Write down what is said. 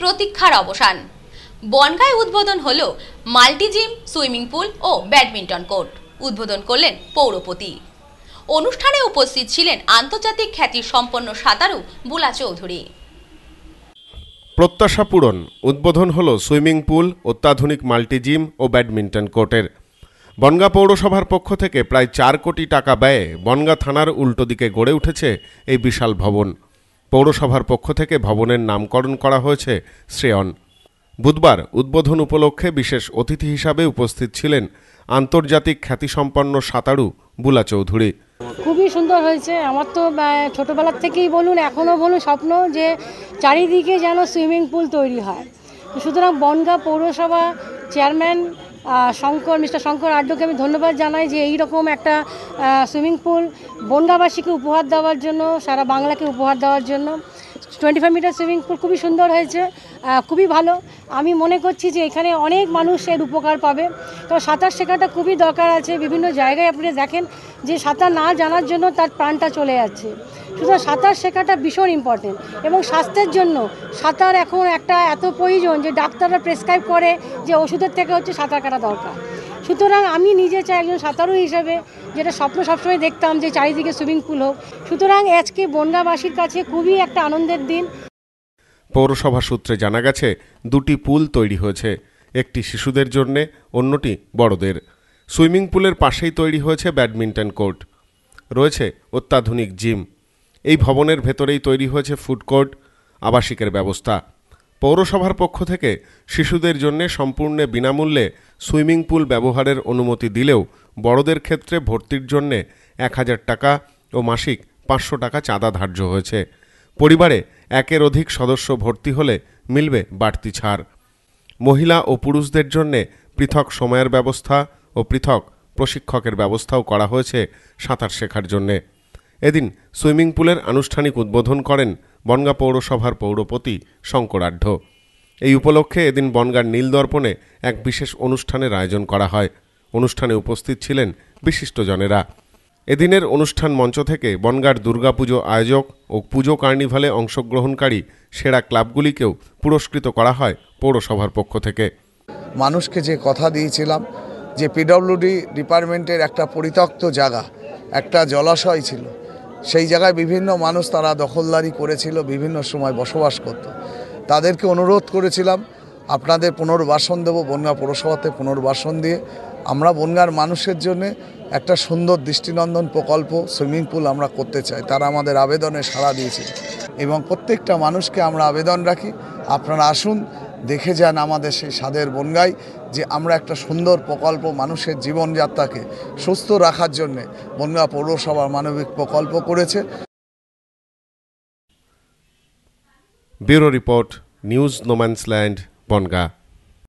প্রতীক্ষার অবসান বনগায় উদ্বোধন হল মাল্টিজিম সুইমিং পুল ও ব্যাডমিন্টন কোর্ট উদ্বোধন করলেন পৌরপতি অনুষ্ঠানে উপস্থিত ছিলেন আন্তর্জাতিক খ্যাতি সম্পন্ন সাঁতারু বুলা চৌধুরী প্রত্যাশা পূরণ উদ্বোধন হল সুইমিং পুল অত্যাধুনিক মাল্টিজিম ও ব্যাডমিন্টন কোর্টের বনগা পৌরসভার পক্ষ থেকে প্রায় চার কোটি টাকা ব্যয়ে বনগা থানার উল্টো দিকে গড়ে উঠেছে এই বিশাল ভবন পৌরসভার পক্ষ থেকে ভবনের নামকরণ করা হয়েছে শ্রেয়ন বুধবার উদ্বোধন উপলক্ষে বিশেষ অতিথি হিসাবে উপস্থিত ছিলেন আন্তর্জাতিক খ্যাতিসম্পন্ন সাঁতারু বুলা চৌধুরী খুবই সুন্দর হয়েছে আমার তো ছোটোবেলার থেকেই বলুন এখনও বলুন স্বপ্ন যে চারিদিকে যেন সুইমিং পুল তৈরি হয় সুতরাং বনগা পৌরসভা চেয়ারম্যান শঙ্কর মিস্টার শঙ্কর আড্ডকে আমি ধন্যবাদ জানাই যে এই রকম একটা সুইমিং পুল বনগাবাসীকে উপহার দেওয়ার জন্য সারা বাংলাকে উপহার দেওয়ার জন্য twenty five metre swimming pool খুবই সুন্দর হয়েছে খুবই ভালো আমি মনে করছি যে এখানে অনেক মানুষ এর উপকার পাবে তো সাঁতার শেখাটা খুবই দরকার আছে বিভিন্ন জায়গায় আপনি দেখেন যে সাঁতার না জানার জন্য তার প্রাণটা চলে যাচ্ছে সুতরাং সাঁতার শেখাটা ভীষণ ইম্পর্টেন্ট এবং স্বাস্থ্যের জন্য সাঁতার এখন একটা এত প্রয়োজন যে ডাক্তাররা প্রেসক্রাইব করে যে ওষুধের থেকে হচ্ছে সাঁতার কাটা দরকার সুতরাং আমি নিজে চাই একজন সাঁতারু হিসাবে যেটা স্বপ্ন সবসময় দেখতাম যে চারিদিকে সুইমিং পুল হোক সুতরাং আজকে বনগাবাসীর কাছে খুবই একটা আনন্দের দিন পৌরসভা সূত্রে জানা গেছে দুটি পুল তৈরি হয়েছে একটি শিশুদের জন্যে অন্যটি বড়দের সুইমিং পুলের পাশেই তৈরি হয়েছে ব্যাডমিন্টন কোর্ট রয়েছে অত্যাধুনিক জিম এই ভবনের ভেতরেই তৈরি হয়েছে ফুড কোর্ট আবাসিকের ব্যবস্থা পৌরসভার পক্ষ থেকে শিশুদের জন্য সম্পূর্ণ বিনামূল্যে সুইমিং পুল ব্যবহারের অনুমতি দিলেও বড়দের ক্ষেত্রে ভর্তির জন্য এক হাজার টাকা ও মাসিক পাঁচশো টাকা চাঁদা ধার্য হয়েছে পরিবারে একের অধিক সদস্য ভর্তি হলে মিলবে বাড়তি ছাড় মহিলা ও পুরুষদের জন্যে পৃথক সময়ের ব্যবস্থা ও পৃথক প্রশিক্ষকের ব্যবস্থাও করা হয়েছে সাঁতার শেখার জন্যে এদিন সুইমিং পুলের আনুষ্ঠানিক উদ্বোধন করেন বনগা পৌরসভার পৌরপতি শঙ্করাঢ্য এই উপলক্ষে এদিন বনগার নীলদর্পণে এক বিশেষ অনুষ্ঠানের আয়োজন করা হয় অনুষ্ঠানে উপস্থিত ছিলেন বিশিষ্টজনেরা এদিনের অনুষ্ঠান মঞ্চ থেকে বনগার দুর্গাপুজো আয়োজক ও পুজো কার্নিভালে অংশগ্রহণকারী সেরা ক্লাবগুলিকেও পুরস্কৃত করা হয় পৌরসভার পক্ষ থেকে মানুষকে যে কথা দিয়েছিলাম যে পিডব্লিউডি ডিপার্টমেন্টের একটা পরিত্যক্ত জায়গা একটা জলাশয় ছিল সেই জায়গায় বিভিন্ন মানুষ তারা দখলদারি করেছিল বিভিন্ন সময় বসবাস করত। তাদেরকে অনুরোধ করেছিলাম আপনাদের পুনর্বাসন দেব বনগা পৌরসভাতে পুনর্বাসন দিয়ে আমরা বনগার মানুষের জন্য একটা সুন্দর দৃষ্টিনন্দন প্রকল্প সুইমিং পুল আমরা করতে চাই তারা আমাদের আবেদনে সাড়া দিয়েছে এবং প্রত্যেকটা মানুষকে আমরা আবেদন রাখি আপনারা আসুন দেখে যান আমাদের সেই সাদের বনগাই যে আমরা একটা সুন্দর প্রকল্প মানুষের জীবনযাত্রাকে সুস্থ রাখার জন্যে বনগা পৌরসভা মানবিক প্রকল্প করেছে bureau report news no man's land Bongaon